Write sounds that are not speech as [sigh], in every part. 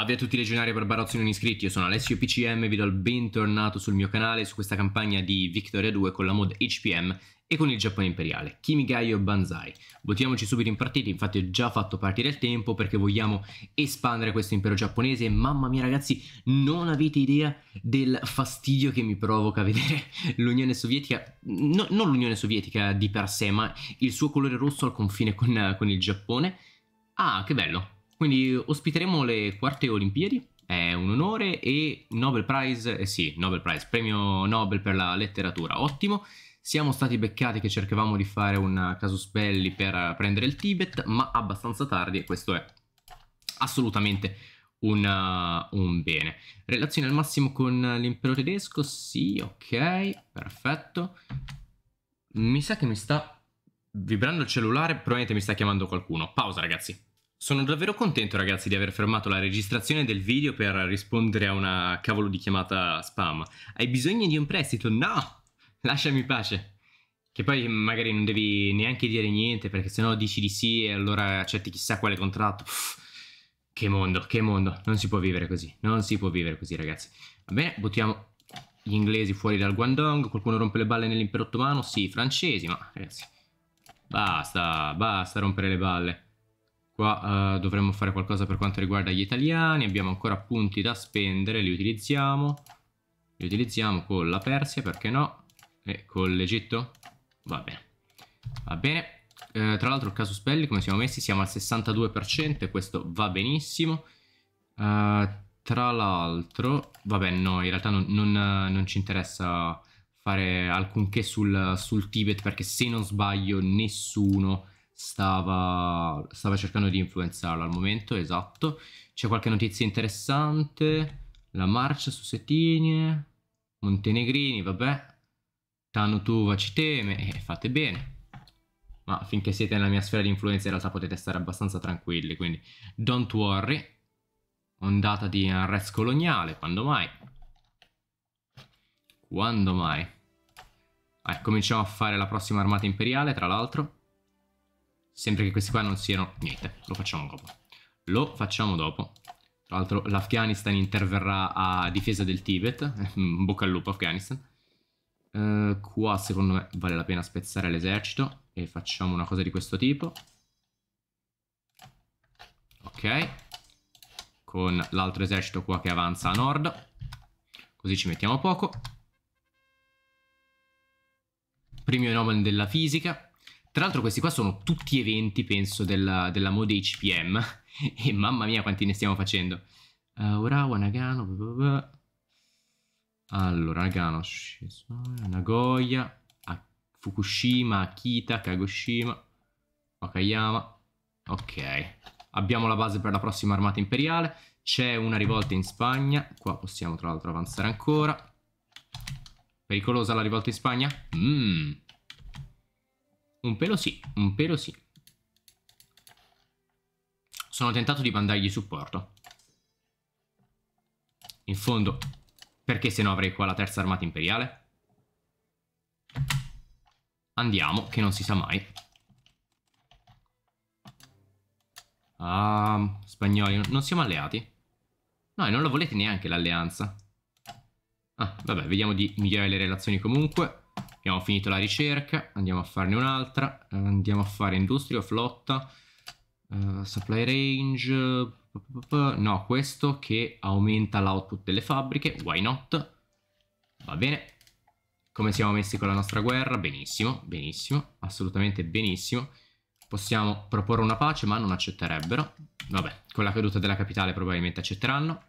a tutti i legionari barbarozzi non iscritti, io sono Alessio PCM, e vi do il bentornato sul mio canale su questa campagna di Victoria 2 con la mod HPM e con il Giappone imperiale, Kimigayo Banzai. Buttiamoci subito in partita, infatti ho già fatto partire il tempo perché vogliamo espandere questo impero giapponese mamma mia ragazzi, non avete idea del fastidio che mi provoca vedere [laughs] l'Unione Sovietica, no, non l'Unione Sovietica di per sé, ma il suo colore rosso al confine con, con il Giappone. Ah, che bello, quindi ospiteremo le quarte Olimpiadi, è un onore e Nobel Prize, eh sì, Nobel Prize, premio Nobel per la letteratura, ottimo. Siamo stati beccati che cercavamo di fare un casus belli per prendere il Tibet, ma abbastanza tardi e questo è assolutamente un, uh, un bene. Relazione al massimo con l'impero tedesco, sì, ok, perfetto. Mi sa che mi sta vibrando il cellulare, probabilmente mi sta chiamando qualcuno. Pausa ragazzi. Sono davvero contento ragazzi di aver fermato la registrazione del video per rispondere a una cavolo di chiamata spam. Hai bisogno di un prestito? No! Lasciami pace. Che poi magari non devi neanche dire niente perché sennò dici di sì e allora accetti chissà quale contratto. Uff, che mondo, che mondo. Non si può vivere così. Non si può vivere così ragazzi. Va bene, buttiamo gli inglesi fuori dal Guangdong. Qualcuno rompe le balle nell'impero ottomano? Sì, francesi, ma ragazzi. Basta, basta rompere le balle. Qua eh, dovremmo fare qualcosa per quanto riguarda gli italiani, abbiamo ancora punti da spendere, li utilizziamo. Li utilizziamo con la Persia, perché no? E con l'Egitto? Va bene. Va bene. Eh, tra l'altro il casus belli come siamo messi? Siamo al 62% e questo va benissimo. Uh, tra l'altro, vabbè no, in realtà non, non, non ci interessa fare alcunché sul, sul, Tibet perché se non sbaglio nessuno stava, stava cercando di influenzarlo al momento, esatto. C'è qualche notizia interessante. La marcia su Setinie, Montenegrini, vabbè. Tanu Tuva ci teme e eh, fate bene. Ma finché siete nella mia sfera di influenza in realtà potete stare abbastanza tranquilli, quindi don't worry. Ondata di arresto coloniale, quando mai? Quando mai? Eh, cominciamo a fare la prossima armata imperiale, tra l'altro. Sempre che questi qua non siano niente, lo facciamo dopo. Lo facciamo dopo. Tra l'altro l'Afghanistan interverrà a difesa del Tibet, [laughs] bocca al lupo Afghanistan. Uh, qua secondo me vale la pena spezzare l'esercito e facciamo una cosa di questo tipo. Ok. Con l'altro esercito qua che avanza a nord. Così ci mettiamo poco. Premio Nobel della fisica. Tra l'altro questi qua sono tutti eventi, penso, della, della mode HPM. e mamma mia quanti ne stiamo facendo. Uh, Urawa, Nagano... Blah blah blah. Allora, Nagano, Nagoya, Fukushima, Akita, Kagoshima, Okayama... Ok, abbiamo la base per la prossima armata imperiale. C'è una rivolta in Spagna. Qua possiamo tra l'altro avanzare ancora. Pericolosa la rivolta in Spagna? Mmm. Un pelo sì, un pelo sì. Sono tentato di mandargli supporto. In fondo, perché se no avrei qua la terza armata imperiale? Andiamo, che non si sa mai. Ah, spagnoli, non siamo alleati? No, e non lo volete neanche l'alleanza. Ah, vabbè, vediamo di migliorare le relazioni comunque abbiamo finito la ricerca, andiamo a farne un'altra, eh, andiamo a fare industria, o flotta, uh, supply range, no questo che aumenta l'output delle fabbriche, why not? Va bene, come siamo messi con la nostra guerra? Benissimo, benissimo, assolutamente benissimo. Possiamo proporre una pace ma non accetterebbero. Vabbè, con la caduta della capitale probabilmente accetteranno.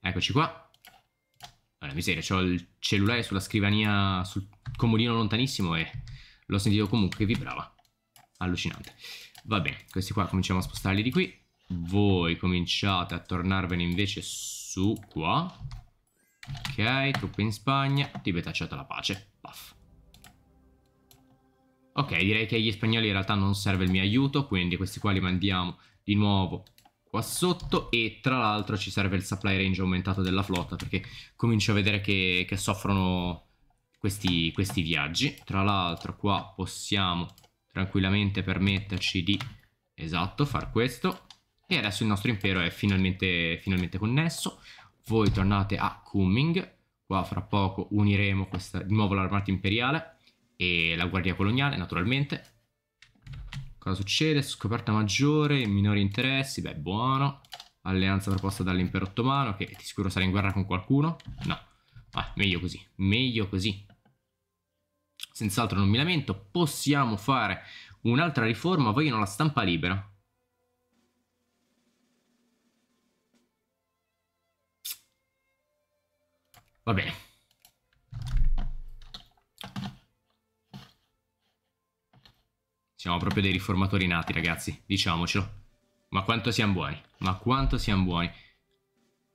Eccoci qua. Allora, miseria, ho il cellulare sulla scrivania, sul comodino lontanissimo e l'ho sentito comunque vibrava. Allucinante. Va bene, questi qua cominciamo a spostarli di qui. Voi cominciate a tornarvene invece su qua. Ok, truppe in Spagna. Tibet ha accettato la pace. Puff. Ok, direi che agli spagnoli in realtà non serve il mio aiuto, quindi questi qua li mandiamo di nuovo qua sotto e tra l'altro ci serve il supply range aumentato della flotta perché comincio a vedere che, che soffrono questi, questi viaggi. Tra l'altro qua possiamo tranquillamente permetterci di, esatto, far questo. E adesso il nostro impero è finalmente, finalmente connesso. Voi tornate a Cumming, qua fra poco uniremo questa, di nuovo l'armata imperiale e la guardia coloniale naturalmente. Cosa succede? Scoperta maggiore, minori interessi, beh buono. Alleanza proposta dall'impero ottomano che di sicuro sarà in guerra con qualcuno. No, ah, meglio così, meglio così senz'altro non mi lamento, possiamo fare un'altra riforma, vogliono la stampa libera. Va bene. Siamo proprio dei riformatori nati, ragazzi, diciamocelo. Ma quanto siamo buoni, ma quanto siamo buoni.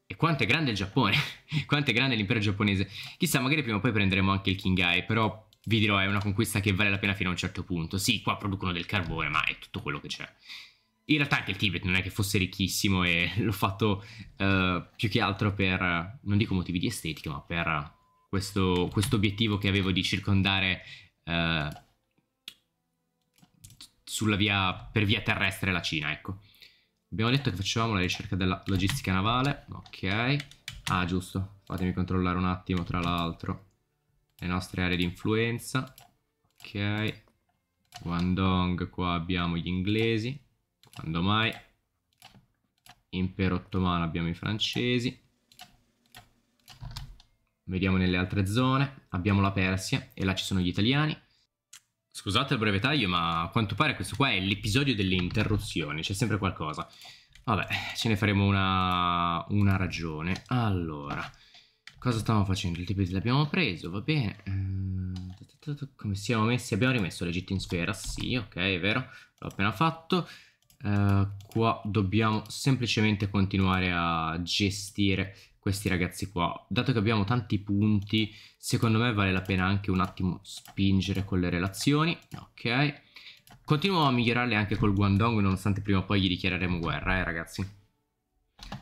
E quanto è grande il Giappone, [laughs] quanto è grande l'impero giapponese. Chissà, magari prima o poi prenderemo anche il Kingai, però vi dirò, è una conquista che vale la pena fino a un certo punto. Sì, qua producono del carbone, ma è tutto quello che c'è. In realtà anche il Tibet non è che fosse ricchissimo e [laughs] l'ho fatto uh, più che altro per, non dico motivi di estetica, ma per questo, obiettivo che avevo di circondare uh, via, per via terrestre la Cina, ecco. Abbiamo detto che facevamo la ricerca della logistica navale, ok. Ah giusto, fatemi controllare un attimo tra l'altro le nostre aree di influenza. Ok, Guangdong, qua abbiamo gli inglesi, quando mai. Impero ottomano abbiamo i francesi. Vediamo nelle altre zone, abbiamo la Persia e là ci sono gli italiani. Scusate il breve taglio, ma a quanto pare questo qua è l'episodio delle interruzioni, c'è sempre qualcosa. Vabbè, ce ne faremo una, una ragione. Allora, Cosa stavamo facendo? Il TP l'abbiamo preso, va bene. Ehm, come siamo messi? Abbiamo rimesso l'Egitto in sfera, sì, ok, è vero, l'ho appena fatto. Eh, qua dobbiamo semplicemente continuare a gestire questi ragazzi qua. Dato che abbiamo tanti punti, secondo me vale la pena anche un attimo spingere con le relazioni, ok. Continuo a migliorarle anche col Guangdong, nonostante prima o poi gli dichiareremo guerra, eh ragazzi.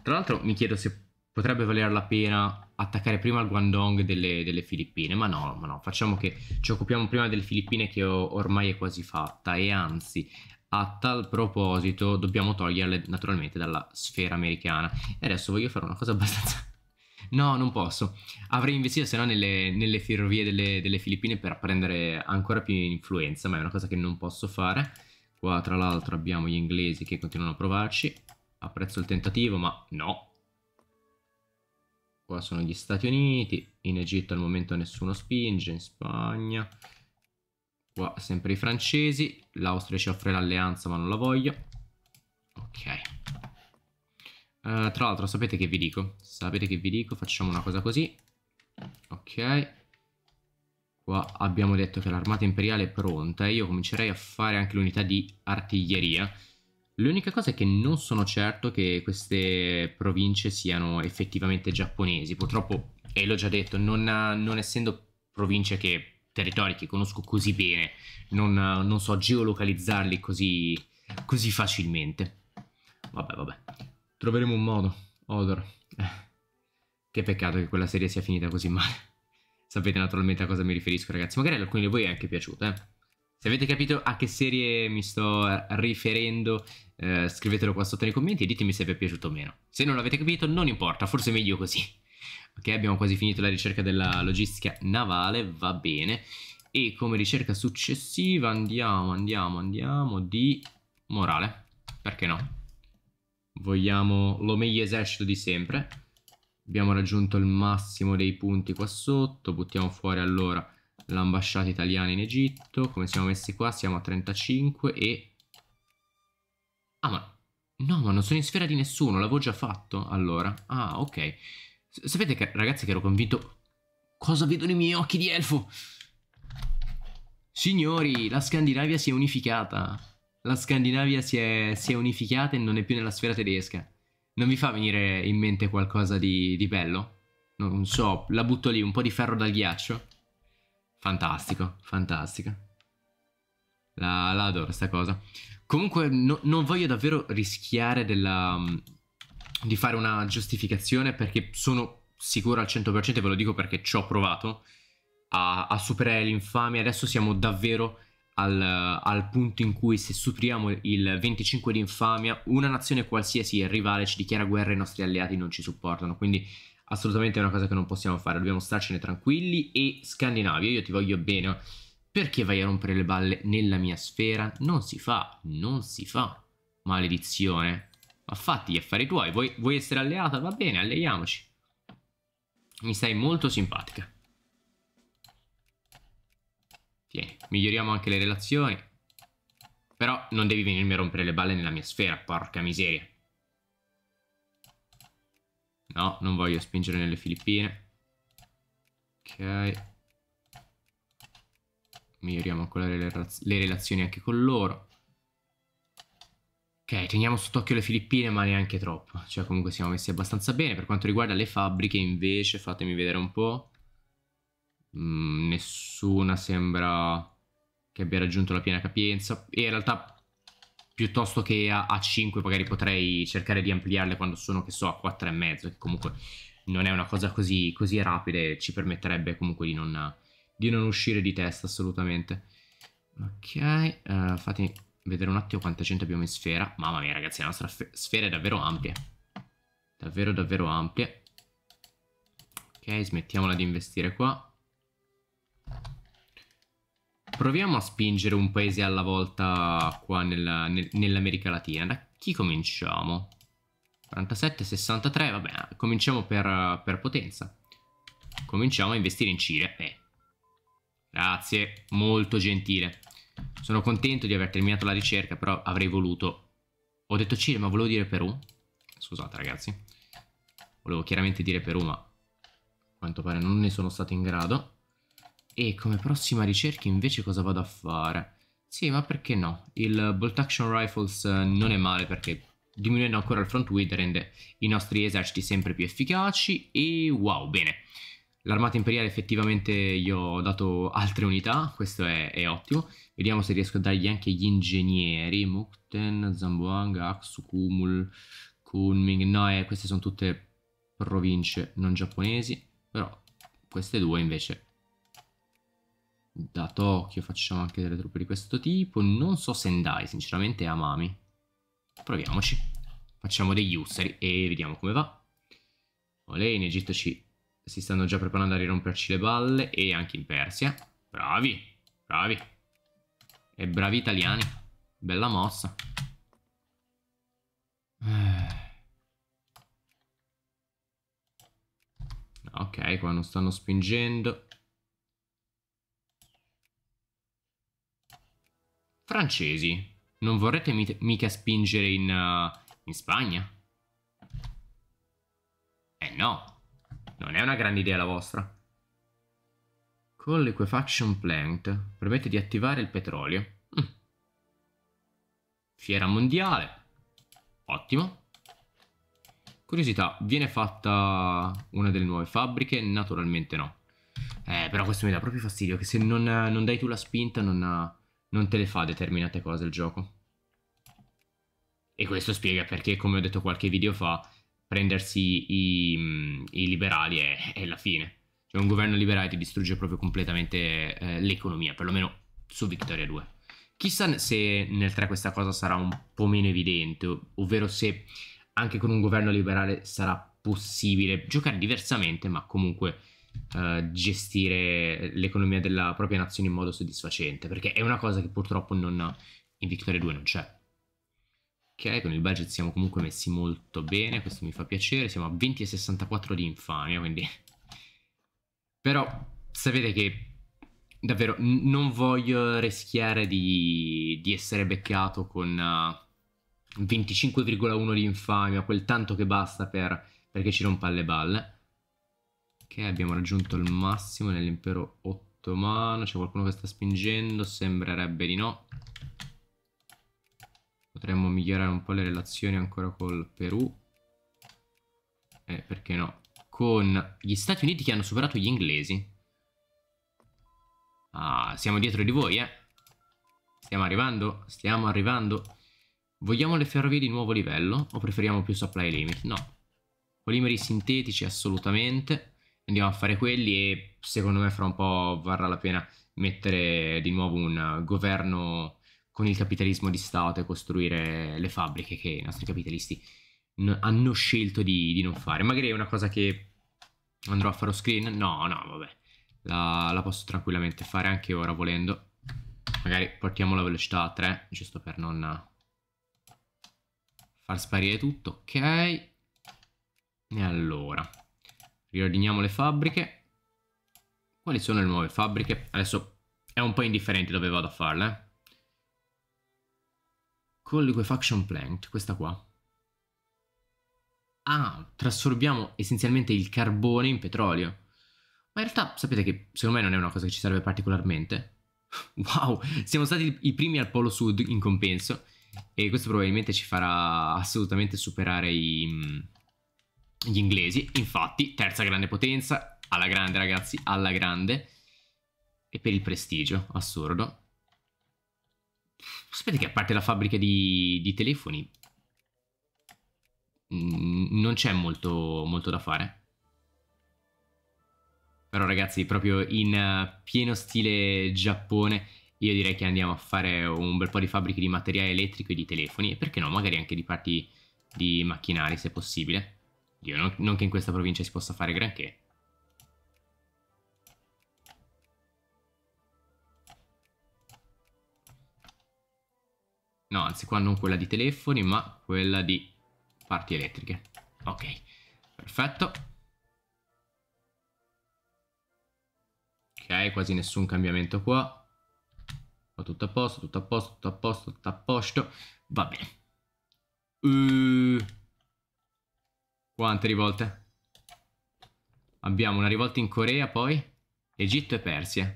Tra l'altro mi chiedo se potrebbe valer la pena attaccare prima il Guangdong delle, delle Filippine, ma no, ma no, facciamo che ci occupiamo prima delle Filippine che ormai è quasi fatta e anzi a tal proposito dobbiamo toglierle naturalmente dalla sfera americana. E adesso voglio fare una cosa abbastanza... [laughs] No, non posso. Avrei investito se no nelle, nelle ferrovie delle, delle, Filippine per prendere ancora più influenza, ma è una cosa che non posso fare. Qua tra l'altro abbiamo gli inglesi che continuano a provarci. Apprezzo il tentativo, ma no, Qua sono gli Stati Uniti, in Egitto al momento nessuno spinge, in Spagna. Qua sempre i francesi, l'Austria ci offre l'alleanza ma non la voglio. Ok. Uh, tra l'altro sapete che vi dico? Sapete che vi dico? Facciamo una cosa così. Ok. Qua abbiamo detto che l'armata imperiale è pronta e io comincerei a fare anche l'unità di artiglieria L'unica cosa è che non sono certo che queste province siano effettivamente giapponesi. Purtroppo, e l'ho già detto, non, non essendo province che territori che conosco così bene, non, non so geolocalizzarli così, così, facilmente. Vabbè, vabbè. Troveremo un modo, Odor. Eh. Che peccato che quella serie sia finita così male. Sapete naturalmente a cosa mi riferisco, ragazzi. Magari ad alcuni di voi è anche piaciuta, eh. Se avete capito a che serie mi sto riferendo, eh, scrivetelo qua sotto nei commenti e ditemi se vi è piaciuto o meno. Se non l'avete capito, non importa, forse è meglio così. [laughs] Ok, abbiamo quasi finito la ricerca della logistica navale, va bene. E come ricerca successiva andiamo, andiamo, andiamo di morale. Perché no? Vogliamo lo meglio esercito di sempre. Abbiamo raggiunto il massimo dei punti qua sotto, buttiamo fuori allora l'ambasciata italiana in Egitto. Come siamo messi qua? Siamo a 35 e... Ah, ma... No, ma non sono in sfera di nessuno, l'avevo già fatto, allora. Ah, ok. S sapete che, ragazzi, che ero convinto... Cosa vedo nei miei occhi di elfo? Signori, la Scandinavia si è unificata. La Scandinavia si è, si è unificata e non è più nella sfera tedesca. Non vi fa venire in mente qualcosa di, di bello? Non so, la butto lì, un po' di ferro dal ghiaccio. Fantastico, fantastica. La, la adoro sta cosa. Comunque no, non voglio davvero rischiare della, mm, di fare una giustificazione perché sono sicuro al 100%, ve lo dico perché ci ho provato, a, a superare l'infamia. Adesso siamo davvero al, al, punto in cui se superiamo il 25 di infamia, una nazione qualsiasi è rivale ci dichiara guerra e i nostri alleati non ci supportano. Quindi assolutamente è una cosa che non possiamo fare, dobbiamo starcene tranquilli e Scandinavia, io ti voglio bene, oh. perché vai a rompere le balle nella mia sfera? Non si fa, non si fa, maledizione, ma fatti gli affari tuoi, vuoi, vuoi essere alleata? Va bene, alleiamoci, mi stai molto simpatica. Tieni, miglioriamo anche le relazioni. Però non devi venirmi a rompere le balle nella mia sfera, porca miseria. No, non voglio spingere nelle Filippine. Ok. Miglioriamo ancora le, relaz le relazioni anche con loro. Ok, teniamo sott'occhio le Filippine, ma neanche troppo. Cioè, comunque siamo messi abbastanza bene. Per quanto riguarda le fabbriche, invece, fatemi vedere un po'. Mm, nessuna sembra che abbia raggiunto la piena capienza. E in realtà piuttosto che a, a 5 magari potrei cercare di ampliarle quando sono, che so, a 4,5, che comunque non è una cosa così, così rapida ci permetterebbe comunque di non, di non, uscire di testa assolutamente. Ok, uh, fatemi vedere un attimo quanta gente abbiamo in sfera. Mamma mia ragazzi, la nostra sfera è davvero ampia. Davvero davvero ampia. Ok, smettiamola di investire qua. Proviamo a spingere un paese alla volta qua nella, nel, nell'America Latina. Da chi cominciamo? 47, 63, vabbè, cominciamo per, per potenza. Cominciamo a investire in Cile. Eh. Grazie, molto gentile. Sono contento di aver terminato la ricerca, però avrei voluto... Ho detto Cile, ma volevo dire Perù. Scusate ragazzi. Volevo chiaramente dire Perù, ma... A quanto pare non ne sono stato in grado. E come prossima ricerca invece cosa vado a fare? Sì, ma perché no? Il Bolt Action Rifles eh, non è male perché diminuendo ancora il front width rende i nostri eserciti sempre più efficaci e wow, bene. L'armata imperiale effettivamente gli ho dato altre unità, questo è, è, ottimo. Vediamo se riesco a dargli anche gli ingegneri, Mukten, Zamboanga, Aksu, Kumul, Kunming, no, eh, queste sono tutte province non giapponesi, però queste due invece da Tokyo facciamo anche delle truppe di questo tipo. Non so Sendai, sinceramente, Amami. Proviamoci. Facciamo degli usseri e vediamo come va. Olè, in Egitto ci... si stanno già preparando a riromperci le balle e anche in Persia. Bravi, bravi. E bravi italiani. Bella mossa. Eh. Ok, qua non stanno spingendo. Francesi, non vorrete mica spingere in, uh, in Spagna? Eh no, non è una grande idea la vostra. Con l'Equefaction Plant permette di attivare il petrolio. Mm. Fiera mondiale. Ottimo. Curiosità, viene fatta una delle nuove fabbriche? Naturalmente no. Eh, però questo mi dà proprio fastidio, che se non, non dai tu la spinta non non te le fa determinate cose il gioco. E questo spiega perché, come ho detto qualche video fa, prendersi i, mm, i liberali è, è, la fine. Cioè un governo liberale ti distrugge proprio completamente eh, l'economia, perlomeno su Victoria 2. Chissà se nel 3 questa cosa sarà un po' meno evidente, ovvero se anche con un governo liberale sarà possibile giocare diversamente, ma comunque uh, gestire l'economia della propria nazione in modo soddisfacente, perché è una cosa che purtroppo non, in Victoria 2 non c'è. Ok, con il budget siamo comunque messi molto bene, questo mi fa piacere, siamo a 20,64 di infamia, quindi... Però sapete che davvero non voglio rischiare di, di essere beccato con uh, eh, 25,1 di infamia, quel tanto che basta per, perché ci rompa le balle. Ok, abbiamo raggiunto il massimo nell'impero ottomano. C'è qualcuno che sta spingendo? Sembrerebbe di no. Potremmo migliorare un po' le relazioni ancora col Perù. Eh, perché no? Con gli Stati Uniti che hanno superato gli inglesi. Ah, siamo dietro di voi, eh. Stiamo arrivando, stiamo arrivando. Vogliamo le ferrovie di nuovo livello o preferiamo più supply limit? No. Polimeri sintetici assolutamente andiamo a fare quelli e secondo me fra un po' varrà la pena mettere di nuovo un governo con il capitalismo di Stato e costruire le fabbriche che i nostri capitalisti n- hanno scelto di, di, non fare. Magari è una cosa che andrò a fare screen. No, no, vabbè. La, la posso tranquillamente fare anche ora volendo. Magari portiamo la velocità a 3, giusto per non far sparire tutto. Ok. E allora, Riordiniamo le fabbriche. Quali sono le nuove fabbriche? Adesso è un po' indifferente dove vado a farle. Eh. Con liquefaction plant, questa qua. Ah, trasformiamo essenzialmente il carbone in petrolio. Ma in realtà sapete che secondo me non è una cosa che ci serve particolarmente. [laughs] Wow, siamo stati i primi al Polo Sud in compenso e questo probabilmente ci farà assolutamente superare i, mm, gli inglesi, infatti, terza grande potenza, alla grande ragazzi, alla grande. E per il prestigio, assurdo. Sapete che a parte la fabbrica di, di telefoni, non c'è molto, molto da fare. Però ragazzi, proprio in eh, pieno stile Giappone, io direi che andiamo a fare un bel po' di fabbriche di materiale elettrico e di telefoni, e perché no, magari anche di parti di macchinari se possibile. Io non, non che in questa provincia si possa fare granché. No, anzi qua non quella di telefoni, ma quella di parti elettriche. Ok, perfetto. Ok, quasi nessun cambiamento qua. Ho tutto a posto, tutto a posto, tutto a posto, tutto a posto. Va bene. Uh... Quante rivolte? Abbiamo una rivolta in Corea, poi Egitto e Persia.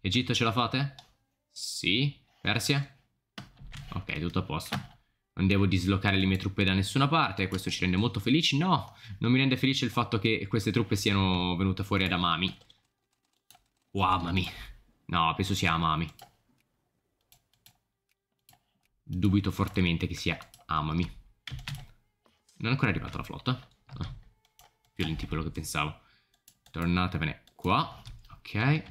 Egitto ce la fate? Sì. Persia? Ok, tutto a posto. Non devo dislocare le mie truppe da nessuna parte, questo ci rende molto felici. No, non mi rende felice il fatto che queste truppe siano venute fuori ad Amami. O Amami. No, penso sia Amami. Dubito fortemente che sia Amami. Non è ancora arrivata la flotta? Ah, più lenti di quello che pensavo. Tornatevene qua. Ok.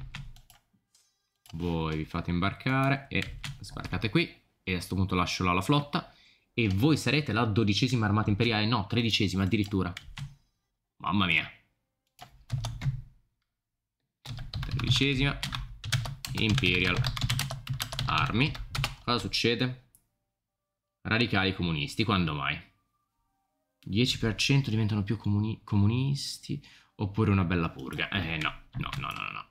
Voi vi fate imbarcare e sbarcate qui. E a questo punto lascio la flotta. E voi sarete la dodicesima armata imperiale. No, tredicesima addirittura. Mamma mia. Tredicesima Imperial Army. Cosa succede? Radicali comunisti, quando mai? 10% diventano più comuni comunisti oppure una bella purga. Eh no, no, no, no, no.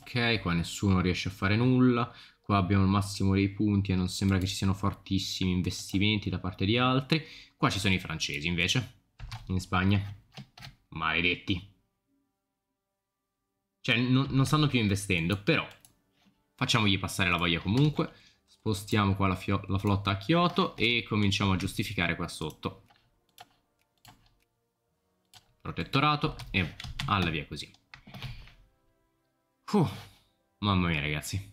Ok, qua nessuno riesce a fare nulla. Qua abbiamo il massimo dei punti e non sembra che ci siano fortissimi investimenti da parte di altri. Qua ci sono i francesi invece, in Spagna. Maledetti. Cioè, non, non stanno più investendo, però Facciamogli passare la voglia comunque. Spostiamo qua la, la flotta a Kyoto e cominciamo a giustificare qua sotto. Protettorato e alla via così. Uh, mamma mia ragazzi.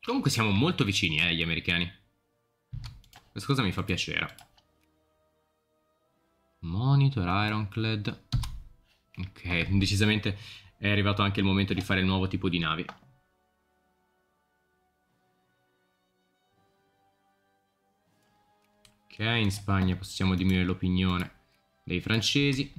Comunque siamo molto vicini eh, agli americani. Questa cosa mi fa piacere. Monitor Ironclad. Ok, decisamente è arrivato anche il momento di fare il nuovo tipo di navi. Ok, in Spagna possiamo diminuire l'opinione dei francesi.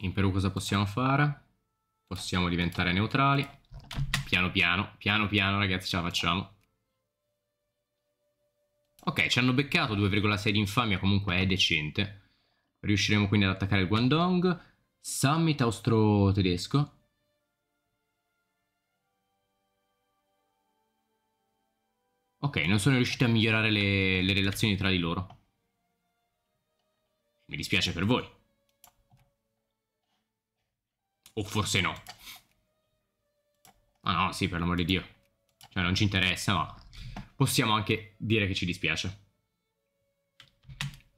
In Perù cosa possiamo fare? Possiamo diventare neutrali. Piano piano, piano piano ragazzi ce la facciamo. Ok, ci hanno beccato 2,6 di infamia, comunque è decente. Riusciremo quindi ad attaccare il Guangdong. Summit austro-tedesco. Ok, non sono riusciti a migliorare le, le relazioni tra di loro. Mi dispiace per voi. O forse no. Ah no, sì, per l'amor di Dio. Cioè, non ci interessa, ma possiamo anche dire che ci dispiace.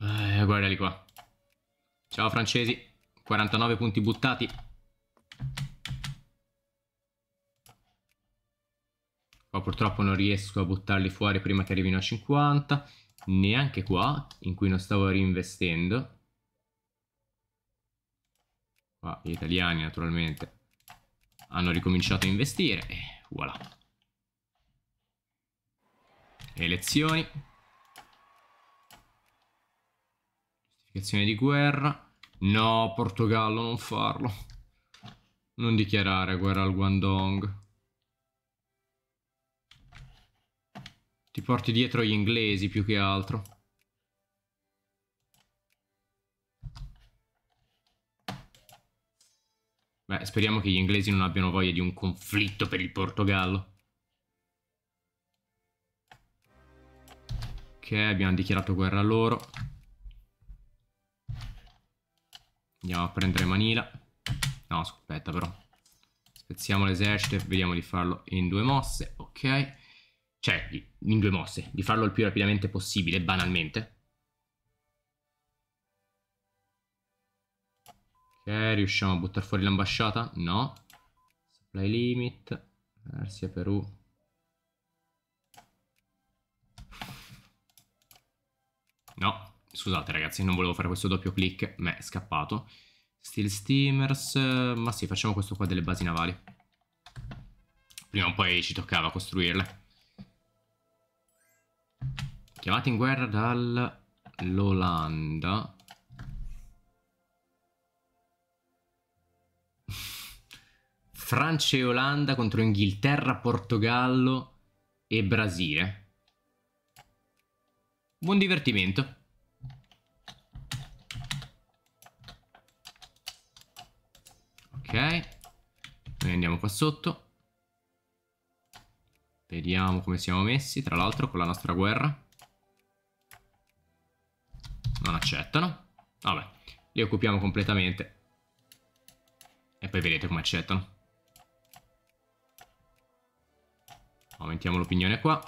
Eh, guardali qua. Ciao francesi, 49 punti buttati. Qua purtroppo non riesco a buttarli fuori prima che arrivino a 50. Neanche qua, in cui non stavo reinvestendo. Qua gli italiani naturalmente hanno ricominciato a investire e voilà. Elezioni. Giustificazione di guerra. No, Portogallo, non farlo. Non dichiarare guerra al Guangdong. Ti porti dietro gli inglesi più che altro. Beh, speriamo che gli inglesi non abbiano voglia di un conflitto per il Portogallo. Ok, abbiamo dichiarato guerra a loro. Andiamo a prendere Manila. No, aspetta però. Spezziamo l'esercito e vediamo di farlo in due mosse. Ok. Cioè, in due mosse. Di farlo il più rapidamente possibile, banalmente. riusciamo a buttare fuori l'ambasciata? No. Supply limit. Persia, Perù. No, scusate ragazzi, non volevo fare questo doppio click, ma è scappato. Steel Steamers, ma sì, facciamo questo qua delle basi navali. Prima o poi ci toccava costruirle. Chiamati in guerra dall'Olanda. Francia e Olanda contro Inghilterra, Portogallo e Brasile. Buon divertimento. Ok, noi andiamo qua sotto. Vediamo come siamo messi, tra l'altro, con la nostra guerra. Non accettano. Vabbè, li occupiamo completamente. E poi vedete come accettano. Aumentiamo l'opinione qua.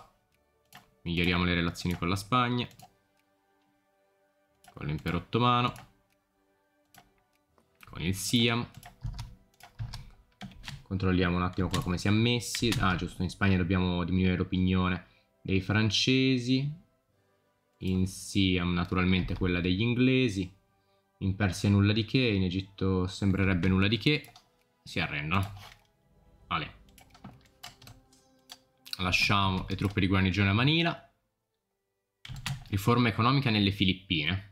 Miglioriamo le relazioni con la Spagna. Con l'impero ottomano. Con il Siam. Controlliamo un attimo qua come è messi. Ah, giusto, in Spagna dobbiamo diminuire l'opinione dei francesi. In Siam naturalmente quella degli inglesi. In Persia nulla di che, in Egitto sembrerebbe nulla di che. Si arrendono. Vale lasciamo le truppe di guarnigione a Manila, riforma economica nelle Filippine.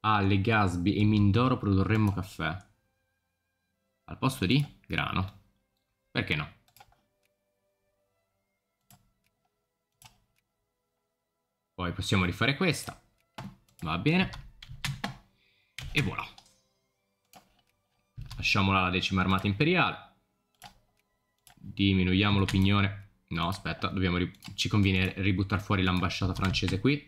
Alle ah, Gasbi e Mindoro produrremmo caffè. Al posto di grano. Perché no? Poi possiamo rifare questa. Va bene. E voilà. Lasciamola alla decima armata imperiale. Diminuiamo l'opinione. No, aspetta, ci conviene ributtare fuori l'ambasciata francese qui.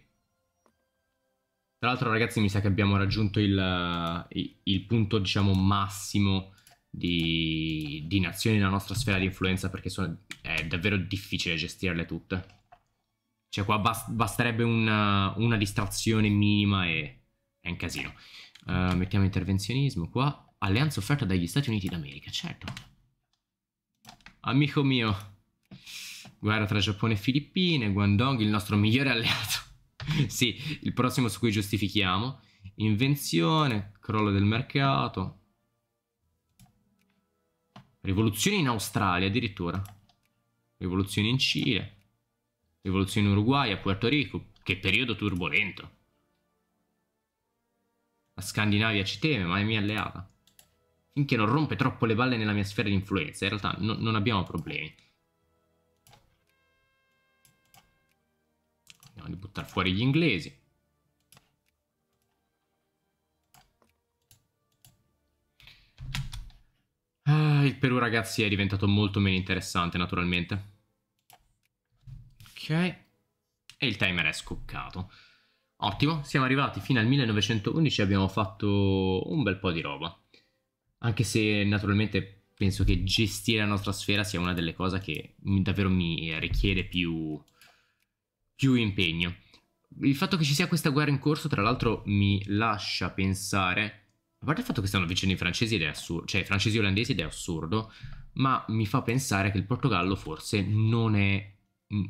Tra l'altro ragazzi mi sa che abbiamo raggiunto il, il punto diciamo massimo di, di, nazioni nella nostra sfera di influenza perché sono, è davvero difficile gestirle tutte. Cioè qua bast basterebbe una, una, distrazione minima e è un casino. Uh, mettiamo intervenzionismo qua. Alleanza offerta dagli Stati Uniti d'America, certo. Amico mio, guerra tra Giappone e Filippine, Guangdong, il nostro migliore alleato. [laughs] sì, il prossimo su cui giustifichiamo. Invenzione, crollo del mercato. Rivoluzione in Australia addirittura. Rivoluzione in Cile. Rivoluzione in Uruguay, a Puerto Rico. Che periodo turbolento. La Scandinavia ci teme, ma è mia alleata finché non rompe troppo le palle nella mia sfera di influenza. In realtà no, non abbiamo problemi. Andiamo a buttare fuori gli inglesi. Ah, il Perù ragazzi è diventato molto meno interessante naturalmente. Ok. E il timer è scoccato. Ottimo, siamo arrivati fino al 1911 e abbiamo fatto un bel po' di roba. Anche se naturalmente penso che gestire la nostra sfera sia una delle cose che davvero mi richiede più, più impegno. Il fatto che ci sia questa guerra in corso, tra l'altro, mi lascia pensare. A parte il fatto che stanno vicino i francesi ed è assurdo, cioè i francesi e olandesi ed è assurdo, ma mi fa pensare che il Portogallo forse non, è,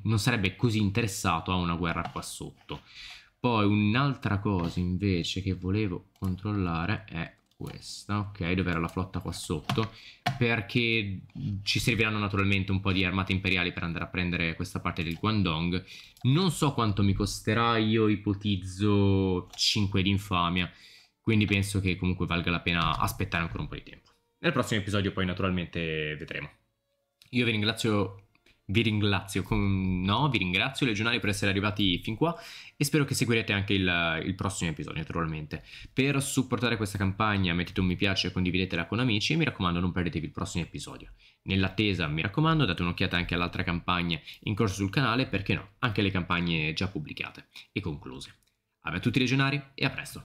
non sarebbe così interessato a una guerra qua sotto. Poi un'altra cosa invece che volevo controllare è questa, ok, dov'era la flotta qua sotto, perché ci serviranno naturalmente un po' di armate imperiali per andare a prendere questa parte del Guangdong. Non so quanto mi costerà, io ipotizzo 5 di infamia, quindi penso che comunque valga la pena aspettare ancora un po' di tempo. Nel prossimo episodio poi naturalmente vedremo. Io vi ringrazio vi ringrazio, no, vi ringrazio legionari per essere arrivati fin qua e spero che seguirete anche il, il, prossimo episodio naturalmente. Per supportare questa campagna mettete un mi piace e condividetela con amici e mi raccomando non perdetevi il prossimo episodio. Nell'attesa mi raccomando date un'occhiata anche all'altra campagna in corso sul canale, perché no, anche le campagne già pubblicate e concluse. Ave a tutti legionari e a presto!